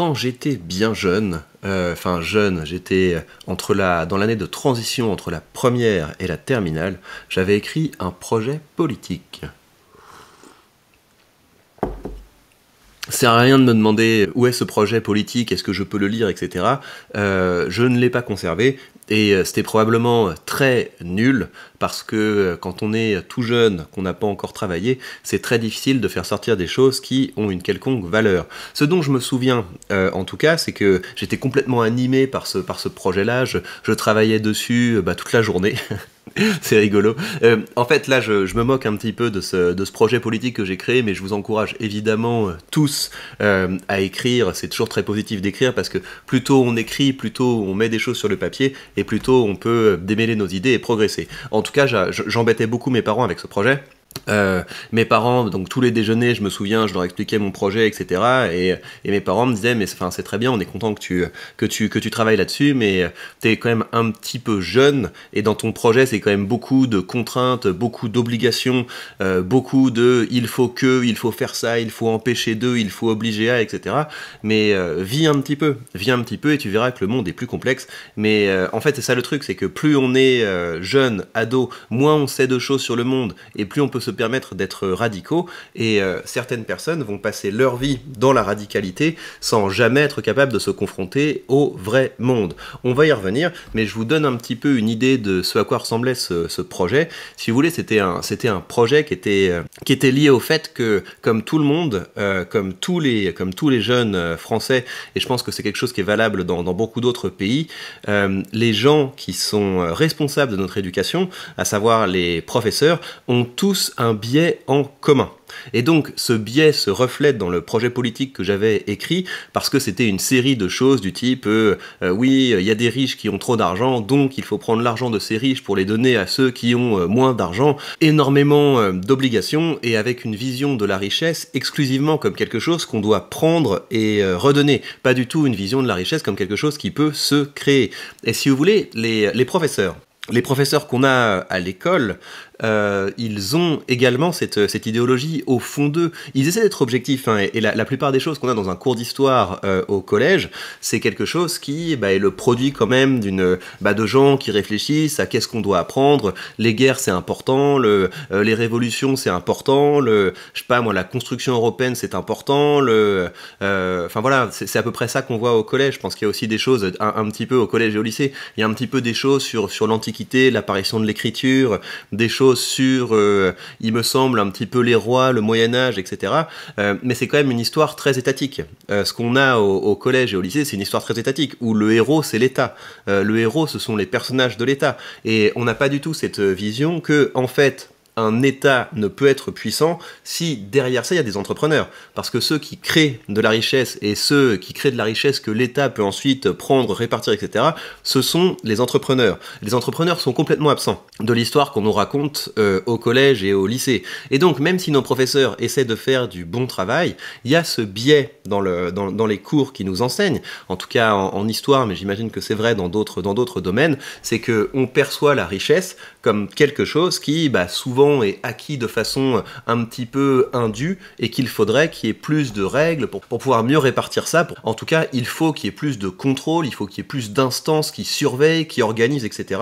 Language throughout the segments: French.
quand j'étais bien jeune, euh, enfin jeune, j'étais entre la, dans l'année de transition entre la première et la terminale, j'avais écrit un projet politique. sert à rien de me demander où est ce projet politique, est-ce que je peux le lire, etc. Euh, je ne l'ai pas conservé, et euh, c'était probablement euh, très nul parce que euh, quand on est tout jeune, qu'on n'a pas encore travaillé, c'est très difficile de faire sortir des choses qui ont une quelconque valeur. Ce dont je me souviens en tout cas, c'est que j'étais complètement animé par ce, par ce projet-là, je, travaillais dessus bah, toute la journée. C'est rigolo. Euh, en fait, là, je, me moque un petit peu de ce, projet politique que j'ai créé, mais je vous encourage évidemment euh, tous euh, à écrire. C'est toujours très positif d'écrire parce que plus tôt on écrit, plus tôt on met des choses sur le papier et plus tôt on peut démêler nos idées et progresser. En tout cas, j'embêtais beaucoup mes parents avec ce projet. Euh, mes parents, donc tous les déjeuners, je me souviens, je leur expliquais mon projet, etc. Et, mes parents me disaient, mais enfin, c'est très bien, on est content que tu, que tu, que tu travailles là-dessus, mais tu es quand même un petit peu jeune et dans ton projet, c'est quand même beaucoup de contraintes, beaucoup d'obligations, euh, beaucoup de il faut que, il faut faire ça, il faut empêcher d'eux, il faut obliger à, etc. Mais euh, vis un petit peu, vis un petit peu et tu verras que le monde est plus complexe. Mais en fait, c'est ça le truc, c'est que plus on est jeune, ado, moins on sait de choses sur le monde et plus on peut se permettre d'être radicaux et euh, certaines personnes vont passer leur vie dans la radicalité sans jamais être capables de se confronter au vrai monde. On va y revenir, mais je vous donne un petit peu une idée de ce à quoi ressemblait ce, projet. Si vous voulez, c'était un, c'était un projet qui était, euh, qui était lié au fait que, comme tout le monde, euh, comme, tous les, comme tous les jeunes français, et je pense que c'est quelque chose qui est valable dans, dans beaucoup d'autres pays, les gens qui sont responsables de notre éducation, à savoir les professeurs, ont tous un biais en commun. Et donc ce biais se reflète dans le projet politique que j'avais écrit parce que c'était une série de choses du type euh, euh, oui, il y a des riches qui ont trop d'argent, donc il faut prendre l'argent de ces riches pour les donner à ceux qui ont euh, moins d'argent, énormément d'obligations et avec une vision de la richesse exclusivement comme quelque chose qu'on doit prendre et redonner, pas du tout une vision de la richesse comme quelque chose qui peut se créer. Et si vous voulez, les professeurs, les professeurs qu'on a à l'école euh, ils ont également cette, cette idéologie au fond d'eux. Ils essaient d'être objectifs, hein, et, la, plupart des choses qu'on a dans un cours d'histoire euh, au collège, c'est quelque chose qui bah, est le produit quand même d'une bah, de gens qui réfléchissent à qu'est-ce qu'on doit apprendre. Les guerres, c'est important. Le, euh, les révolutions, c'est important. Le, je sais pas moi, la construction européenne, c'est important. enfin voilà, c'est à peu près ça qu'on voit au collège. Je pense qu'il y a aussi des choses un, petit peu au collège et au lycée. Il y a un petit peu des choses sur sur l'antiquité, l'apparition de l'écriture, des choses sur, euh, il me semble, un petit peu les rois, le Moyen Âge, etc. Euh, mais c'est quand même une histoire très étatique. Euh, ce qu'on a au, au, collège et au lycée, c'est une histoire très étatique, où le héros, c'est l'État. le héros, ce sont les personnages de l'État. Et on n'a pas du tout cette vision que, en fait, un État ne peut être puissant si derrière ça il y a des entrepreneurs. Parce que ceux qui créent de la richesse et ceux qui créent de la richesse que l'État peut ensuite prendre, répartir, etc., ce sont les entrepreneurs. Les entrepreneurs sont complètement absents de l'histoire qu'on nous raconte euh, au collège et au lycée. Et donc même si nos professeurs essaient de faire du bon travail, il y a ce biais dans, les cours qui nous enseignent, en tout cas en, histoire, mais j'imagine que c'est vrai dans d'autres domaines, c'est que qu'on perçoit la richesse comme quelque chose qui bah, souvent est acquis de façon un petit peu indue et qu'il faudrait qu'il y ait plus de règles pour, pour pouvoir mieux répartir ça. en tout cas, il faut qu'il y ait plus de contrôle, il faut qu'il y ait plus d'instances qui surveillent, qui organisent, etc.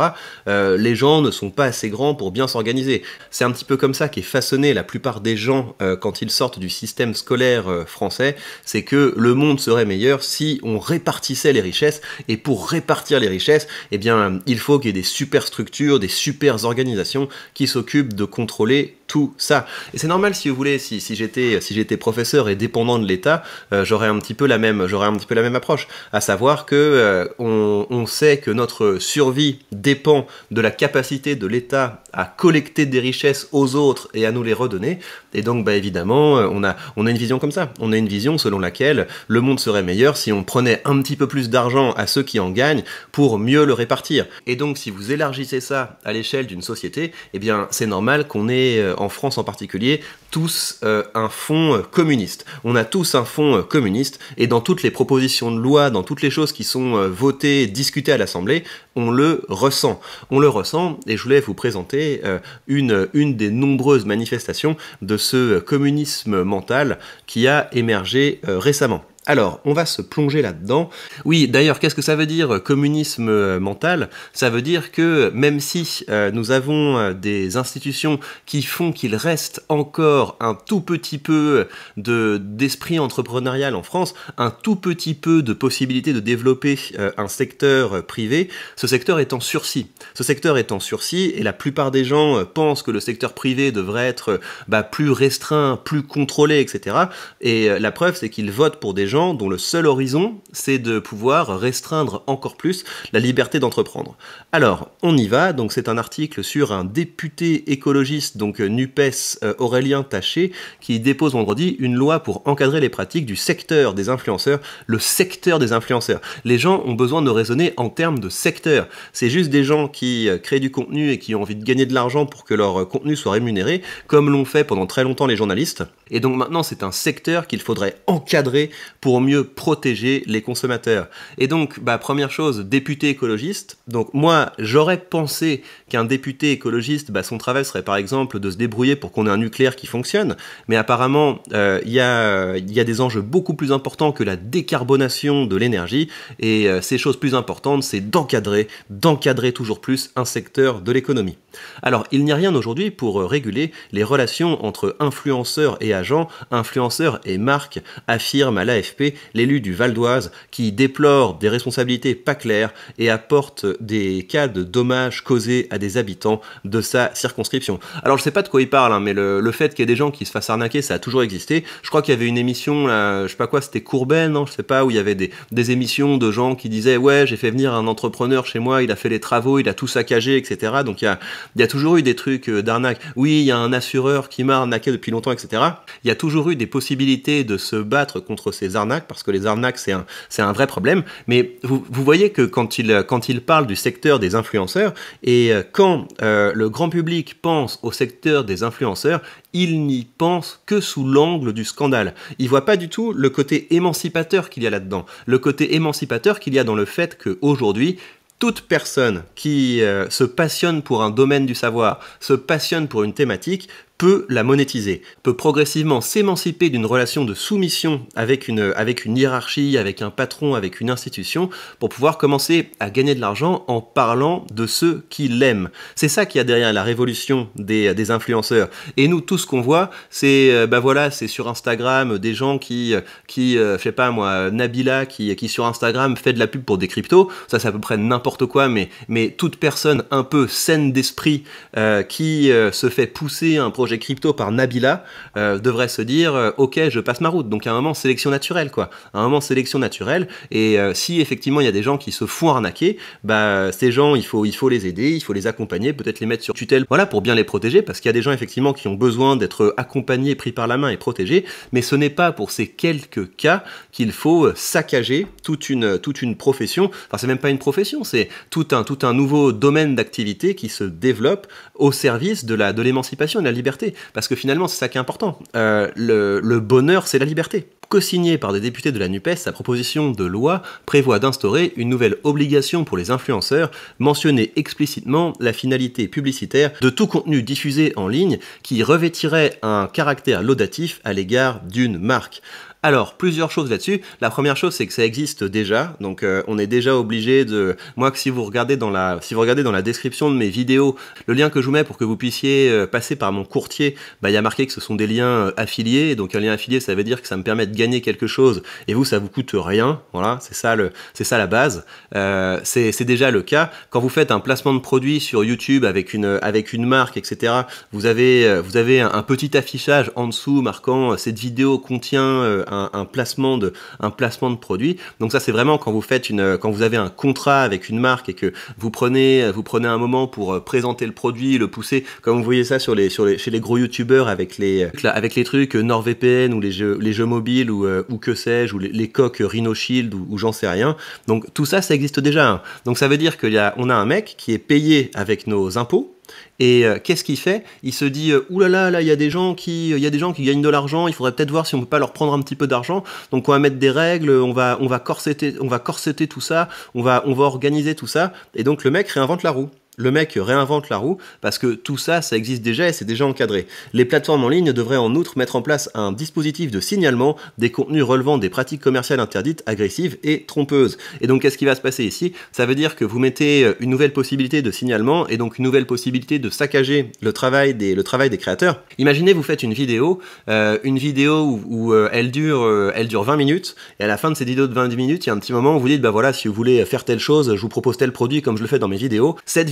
Euh, les gens ne sont pas assez grands pour bien s'organiser. C'est un petit peu comme ça qu'est façonné la plupart des gens euh, quand ils sortent du système scolaire euh, français, c'est que le monde serait meilleur si on répartissait les richesses et pour répartir les richesses, eh bien, il faut qu'il y ait des super structures, des super organisations qui s'occupent de contrôler tout ça. Et c'est normal si vous voulez, si, si j'étais si j'étais professeur et dépendant de l'État, euh, j'aurais un petit peu la même j'aurais un petit peu la même approche, à savoir que euh, on, on, sait que notre survie dépend de la capacité de l'État à collecter des richesses aux autres et à nous les redonner. Et donc bah évidemment, euh, on a on a une vision comme ça. On a une vision selon laquelle le monde serait meilleur si on prenait un petit peu plus d'argent à ceux qui en gagnent pour mieux le répartir. Et donc si vous élargissez ça à l'échelle d'une société, eh bien c'est normal qu'on ait en France en particulier, tous euh, un fonds euh, communiste. On a tous un fonds euh, communiste, et dans toutes les propositions de loi, dans toutes les choses qui sont votées, discutées à l'Assemblée, on le ressent. On le ressent, et je voulais vous présenter une, une des nombreuses manifestations de ce communisme mental qui a émergé récemment. Alors, on va se plonger là-dedans. Oui, d'ailleurs, qu'est-ce que ça veut dire euh, communisme euh, mental Ça veut dire que même si euh, nous avons des institutions qui font qu'il reste encore un tout petit peu de d'esprit entrepreneurial en France, un tout petit peu de possibilité de développer un secteur privé, ce secteur est en sursis. Ce secteur est en sursis et la plupart des gens pensent que le secteur privé devrait être bah, plus restreint, plus contrôlé, etc. Et la preuve, c'est qu'ils votent pour des gens dont le seul horizon, c'est de pouvoir restreindre encore plus la liberté d'entreprendre. Alors, on y va, donc c'est un article sur un député écologiste, donc euh, NUPES euh, Aurélien Taché, qui dépose vendredi une loi pour encadrer les pratiques du secteur des influenceurs, le secteur des influenceurs. Les gens ont besoin de raisonner en termes de secteur. C'est juste des gens qui euh, créent du contenu et qui ont envie de gagner de l'argent pour que leur contenu soit rémunéré, comme l'ont fait pendant très longtemps les journalistes. Et donc maintenant, c'est un secteur qu'il faudrait encadrer pour pour mieux protéger les consommateurs. Et donc, bah, première chose, député écologiste. Donc moi, j'aurais pensé qu'un député écologiste, bah, son travail serait par exemple de se débrouiller pour qu'on ait un nucléaire qui fonctionne. Mais apparemment, euh, il y, a, des enjeux beaucoup plus importants que la décarbonation de l'énergie. Et euh, ces choses plus importantes, c'est d'encadrer, d'encadrer toujours plus un secteur de l'économie. Alors, il n'y a rien aujourd'hui pour euh, réguler les relations entre influenceurs et agents, influenceurs et marques, affirme à l'AFP l'élu du Val d'Oise, qui déplore des responsabilités pas claires et apporte des cas de dommages causés à des habitants de sa circonscription. Alors je sais pas de quoi il parle, hein, mais le, fait qu'il y ait des gens qui se fassent arnaquer, ça a toujours existé. Je crois qu'il y avait une émission, je sais pas quoi, c'était Courbet, non, je sais pas, où il y avait des, des émissions de gens qui disaient ouais, j'ai fait venir un entrepreneur chez moi, il a fait les travaux, il a tout saccagé, etc. Donc il y a, y a toujours eu des trucs euh, d'arnaque. Oui, il y a un assureur qui m'a arnaqué depuis longtemps, etc. Il y a toujours eu des possibilités de se battre contre ces arnaques, parce que les arnaques, c'est un, un vrai problème. Mais vous, voyez que quand il, quand il parle du secteur des influenceurs, et euh, quand euh, le grand public pense au secteur des influenceurs, il n'y pense que sous l'angle du scandale. Il voit pas du tout le côté émancipateur qu'il y a là-dedans, le côté émancipateur qu'il y a dans le fait qu'aujourd'hui, toute personne qui euh, se passionne pour un domaine du savoir, se passionne pour une thématique, peut la monétiser, peut progressivement s'émanciper d'une relation de soumission avec une, avec une hiérarchie, avec un patron, avec une institution, pour pouvoir commencer à gagner de l'argent en parlant de ceux qui l'aiment. C'est ça qu'il y a derrière la révolution des, des influenceurs. Et nous, tout ce qu'on voit, c'est, bah voilà, c'est sur Instagram des gens qui, qui euh, je sais pas moi, Nabila qui, qui sur Instagram fait de la pub pour des cryptos, ça c'est à peu près n'importe quoi, mais, mais toute personne un peu saine d'esprit euh, qui se fait pousser un projet projet crypto par Nabila euh, devrait se dire euh, ok je passe ma route donc à un moment sélection naturelle quoi à un moment sélection naturelle et euh, si effectivement il y a des gens qui se font arnaquer bah ces gens il faut il faut les aider il faut les accompagner peut-être les mettre sur tutelle voilà pour bien les protéger parce qu'il y a des gens effectivement qui ont besoin d'être accompagnés pris par la main et protégés mais ce n'est pas pour ces quelques cas qu'il faut saccager toute une toute une profession enfin c'est même pas une profession c'est tout un tout un nouveau domaine d'activité qui se développe au service de la de l'émancipation de la liberté parce que finalement, c'est ça qui est important. Euh, le, bonheur, c'est la liberté. co signé par des députés de la NUPES, sa proposition de loi prévoit d'instaurer une nouvelle obligation pour les influenceurs, mentionner explicitement la finalité publicitaire de tout contenu diffusé en ligne qui revêtirait un caractère laudatif à l'égard d'une marque. Alors, plusieurs choses là-dessus. La première chose, c'est que ça existe déjà. Donc, euh, on est déjà obligé de. Moi, si vous regardez dans la, si vous regardez dans la description de mes vidéos, le lien que je vous mets pour que vous puissiez euh, passer par mon courtier, bah, il y a marqué que ce sont des liens euh, affiliés. Donc, un lien affilié, ça veut dire que ça me permet de gagner quelque chose. Et vous, ça vous coûte rien. Voilà, c'est ça le, c'est ça la base. c'est déjà le cas. Quand vous faites un placement de produit sur YouTube avec une, avec une marque, etc. Vous avez, vous avez un petit affichage en dessous marquant cette vidéo contient un, placement de un placement de produit. Donc ça c'est vraiment quand vous faites une quand vous avez un contrat avec une marque et que vous prenez vous prenez un moment pour euh, présenter le produit, le pousser comme vous voyez ça sur les sur chez les gros youtubeurs avec les euh, avec les trucs euh, NordVPN ou les jeux les jeux mobiles ou, que sais-je ou les, coques Rhino Shield ou, ou j'en sais rien. Donc tout ça ça existe déjà. Hein. Donc ça veut dire qu'il y on a un mec qui est payé avec nos impôts et euh, qu'est-ce qu'il fait Il se dit euh, Ouh là là, là, il y a des gens qui, y a des gens qui gagnent de l'argent. Il faudrait peut-être voir si on peut pas leur prendre un petit peu d'argent. Donc on va mettre des règles, on va, on va corseter, on va tout ça, on va, on va organiser tout ça. Et donc le mec réinvente la roue le mec réinvente la roue parce que tout ça, ça existe déjà et c'est déjà encadré. Les plateformes en ligne devraient en outre mettre en place un dispositif de signalement des contenus relevant des pratiques commerciales interdites, agressives et trompeuses. Et donc, qu'est-ce qui va se passer ici Ça veut dire que vous mettez une nouvelle possibilité de signalement et donc une nouvelle possibilité de saccager le travail des, le travail des créateurs. Imaginez, vous faites une vidéo, euh, une vidéo où, euh, elle, dure, euh, elle dure 20 minutes et à la fin de cette vidéo de 20 minutes, il y a un petit moment où vous dites, bah voilà, si vous voulez faire telle chose, je vous propose tel produit comme je le fais dans mes vidéos. Cette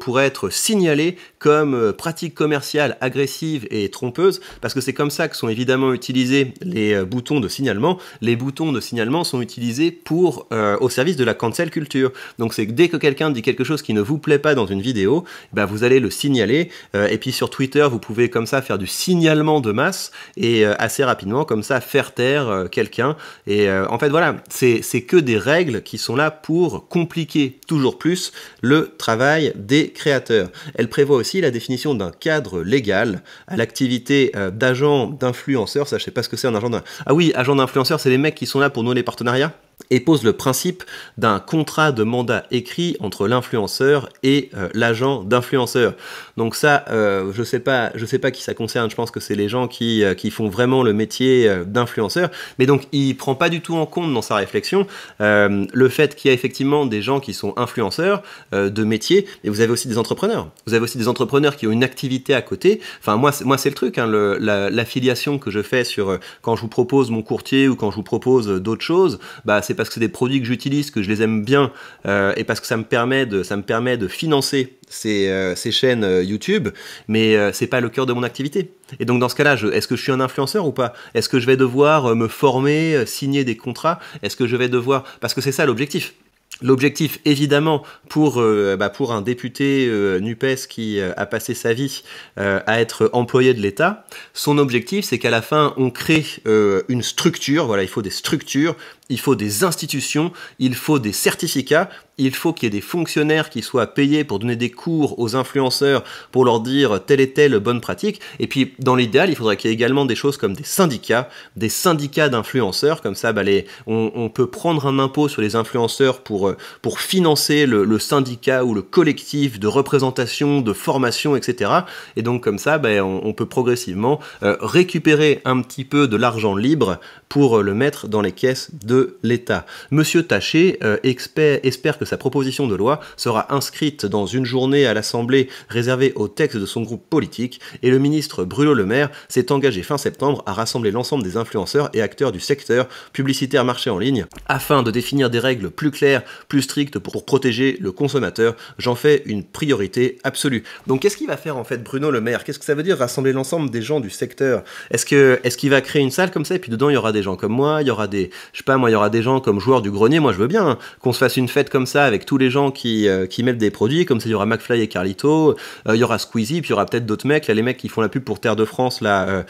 pour être signalé comme euh, pratique commerciale agressive et trompeuse, parce que c'est comme ça que sont évidemment utilisés les euh, boutons de signalement. Les boutons de signalement sont utilisés pour, euh, au service de la cancel culture. Donc c'est que dès que quelqu'un dit quelque chose qui ne vous plaît pas dans une vidéo, bah vous allez le signaler. et puis sur Twitter, vous pouvez comme ça faire du signalement de masse et assez rapidement comme ça faire taire quelqu'un. Et en fait voilà, c'est que des règles qui sont là pour compliquer toujours plus le travail des créateurs. Elle prévoit aussi la définition d'un cadre légal à l'activité euh, d'agents d'influenceurs. Ça, je sais pas ce que c'est un agent d'influenceur. Ah oui, agent d'influenceur, c'est les mecs qui sont là pour nouer les partenariats et pose le principe d'un contrat de mandat écrit entre l'influenceur et euh, l'agent d'influenceur. Donc ça, euh, je sais pas, je sais pas qui ça concerne. Je pense que c'est les gens qui, euh, qui font vraiment le métier d'influenceur. Mais donc il prend pas du tout en compte dans sa réflexion le fait qu'il y a effectivement des gens qui sont influenceurs de métier, et vous avez aussi des entrepreneurs. Vous avez aussi des entrepreneurs qui ont une activité à côté. Enfin moi, moi c'est le truc, hein, l'affiliation que je fais sur quand je vous propose mon courtier ou quand je vous propose d'autres choses, bah c'est parce que c'est des produits que j'utilise, que je les aime bien, euh, et parce que ça me permet de, ça me permet de financer ces, euh, chaînes euh, YouTube, mais c'est pas le cœur de mon activité. Et donc dans ce cas-là, est-ce que je suis un influenceur ou pas Est-ce que je vais devoir me former, signer des contrats Est-ce que je vais devoir... Parce que c'est ça l'objectif. L'objectif, évidemment, pour, euh, bah, pour un député euh, NUPES qui euh, a passé sa vie à être employé de l'État, son objectif, c'est qu'à la fin, on crée une structure, voilà, il faut des structures, il faut des institutions, il faut des certificats, il faut qu'il y ait des fonctionnaires qui soient payés pour donner des cours aux influenceurs, pour leur dire telle et telle bonne pratique, et puis dans l'idéal, il faudrait qu'il y ait également des choses comme des syndicats, des syndicats d'influenceurs, comme ça, bah, on, peut prendre un impôt sur les influenceurs pour euh, pour, financer le, syndicat ou le collectif de représentation, de formation, etc. Et donc comme ça, ben, on, peut progressivement euh, récupérer un petit peu de l'argent libre pour euh, le mettre dans les caisses de l'État. Monsieur Taché espère que sa proposition de loi sera inscrite dans une journée à l'Assemblée réservée au texte de son groupe politique et le ministre Bruno Le Maire s'est engagé fin septembre à rassembler l'ensemble des influenceurs et acteurs du secteur publicitaire marché en ligne afin de définir des règles plus claires plus strictes pour protéger le consommateur, j'en fais une priorité absolue. Donc qu'est-ce qu'il va faire en fait Bruno Le Maire Qu'est-ce que ça veut dire rassembler l'ensemble des gens du secteur Est-ce que est-ce qu'il va créer une salle comme ça et puis dedans il y aura des gens comme moi, il y aura des je sais pas moi, il y aura des gens comme joueurs du grenier, moi je veux bien qu'on se fasse une fête comme ça avec tous les gens qui qui mettent des produits comme ça il y aura McFly et Carlito, il y aura Squeezie, puis il y aura peut-être d'autres mecs, là les mecs qui font la pub pour Terre de France là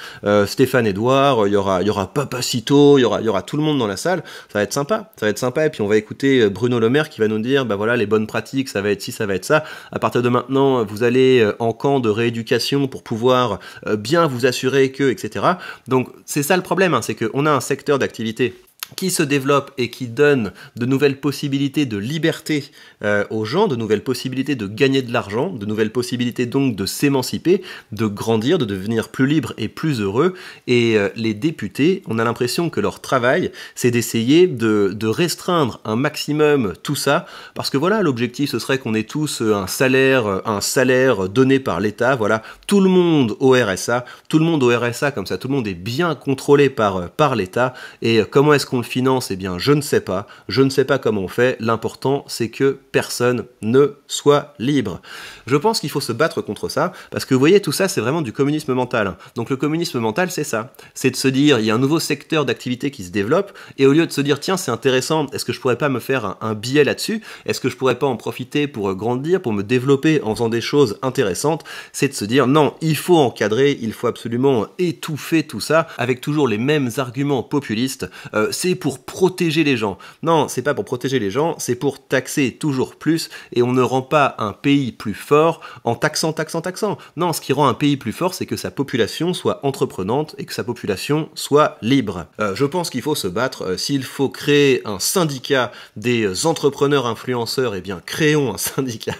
Stéphane Edouard, il y aura il y aura Papacito, il y aura il y aura tout le monde dans la salle, ça va être sympa, ça va être sympa et puis on va écouter Bruno le Maire qui va nous dire, bah voilà, les bonnes pratiques, ça va être ci, ça va être ça. À partir de maintenant, vous allez euh, en camp de rééducation pour pouvoir euh, bien vous assurer que, etc. Donc c'est ça le problème, hein, c'est qu'on a un secteur d'activité qui se développe et qui donne de nouvelles possibilités de liberté euh, aux gens, de nouvelles possibilités de gagner de l'argent, de nouvelles possibilités donc de s'émanciper, de grandir, de devenir plus libre et plus heureux. Et euh, les députés, on a l'impression que leur travail, c'est d'essayer de, de, restreindre un maximum tout ça, parce que voilà, l'objectif, ce serait qu'on ait tous un salaire, un salaire donné par l'État, voilà, tout le monde au RSA, tout le monde au RSA, comme ça, tout le monde est bien contrôlé par, par l'État, et euh, comment est-ce qu'on de finances, eh bien, je ne sais pas. Je ne sais pas comment on fait. L'important, c'est que personne ne soit libre. Je pense qu'il faut se battre contre ça, parce que vous voyez, tout ça, c'est vraiment du communisme mental. Donc le communisme mental, c'est ça. C'est de se dire, il y a un nouveau secteur d'activité qui se développe, et au lieu de se dire, tiens, c'est intéressant, est-ce que je pourrais pas me faire un, billet là-dessus Est-ce que je pourrais pas en profiter pour euh, grandir, pour me développer en faisant des choses intéressantes C'est de se dire, non, il faut encadrer, il faut absolument étouffer tout ça, avec toujours les mêmes arguments populistes. Euh, pour protéger les gens. Non, c'est pas pour protéger les gens, c'est pour taxer toujours plus et on ne rend pas un pays plus fort en taxant, taxant, taxant. Non, ce qui rend un pays plus fort, c'est que sa population soit entreprenante et que sa population soit libre. Euh, je pense qu'il faut se battre. Euh, s'il faut créer un syndicat des entrepreneurs influenceurs, eh bien créons un syndicat.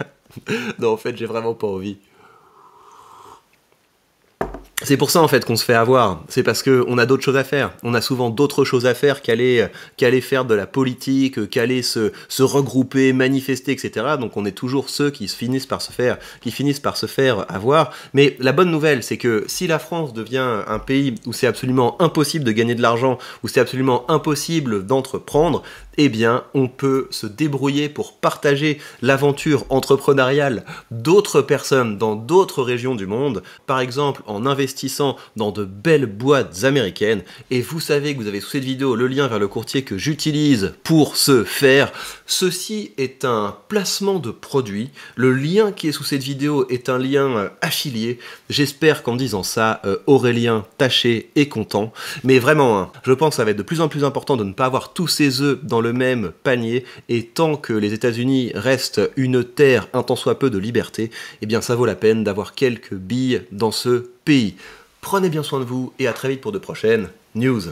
non, en fait, j'ai vraiment pas envie. C'est pour ça en fait qu'on se fait avoir. C'est parce qu'on a d'autres choses à faire. On a souvent d'autres choses à faire qu'aller qu'aller faire de la politique, qu'aller se, se regrouper, manifester, etc. Donc on est toujours ceux qui finissent par se faire qui finissent par se faire avoir. Mais la bonne nouvelle, c'est que si la France devient un pays où c'est absolument impossible de gagner de l'argent, où c'est absolument impossible d'entreprendre, eh bien, on peut se débrouiller pour partager l'aventure entrepreneuriale d'autres personnes dans d'autres régions du monde, par exemple en investissant dans de belles boîtes américaines. Et vous savez que vous avez sous cette vidéo le lien vers le courtier que j'utilise pour ce faire. Ceci est un placement de produit. Le lien qui est sous cette vidéo est un lien euh, affilié. J'espère qu'en disant ça, euh, Aurélien Taché et content. Mais vraiment, hein, je pense que ça va être de plus en plus important de ne pas avoir tous ses œufs dans le même panier, et tant que les États-Unis restent une terre un tant soit peu de liberté, eh bien ça vaut la peine d'avoir quelques billes dans ce pays. Prenez bien soin de vous et à très vite pour de prochaines news.